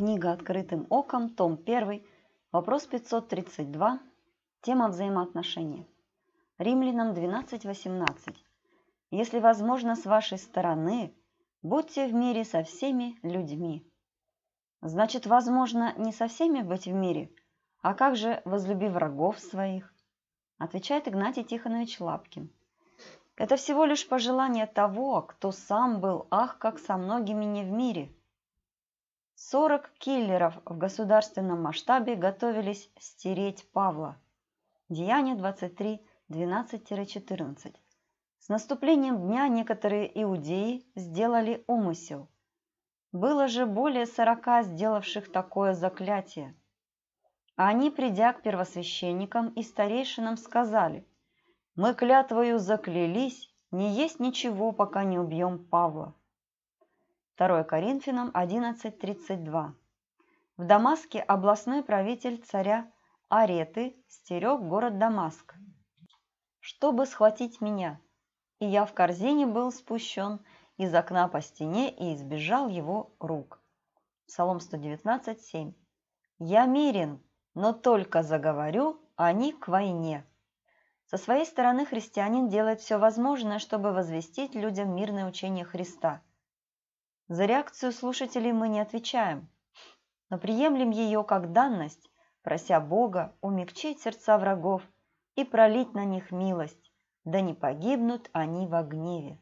Книга «Открытым оком», том 1, вопрос 532, тема взаимоотношения. Римлянам 12.18. Если возможно с вашей стороны, будьте в мире со всеми людьми. Значит, возможно не со всеми быть в мире, а как же возлюби врагов своих? Отвечает Игнатий Тихонович Лапкин. Это всего лишь пожелание того, кто сам был, ах, как со многими не в мире – 40 киллеров в государственном масштабе готовились стереть Павла. Деяние 23, 12-14. С наступлением дня некоторые иудеи сделали умысел. Было же более 40 сделавших такое заклятие. А они, придя к первосвященникам и старейшинам, сказали, «Мы клятвою заклялись, не есть ничего, пока не убьем Павла». 2 Коринфянам 11.32. В Дамаске областной правитель царя Ареты стерег город Дамаск, чтобы схватить меня, и я в корзине был спущен из окна по стене и избежал его рук. Псалом 119.7. Я мирен, но только заговорю, они а к войне. Со своей стороны христианин делает все возможное, чтобы возвестить людям мирное учение Христа – за реакцию слушателей мы не отвечаем, но приемлем ее как данность, прося Бога умягчить сердца врагов и пролить на них милость, да не погибнут они в гневе.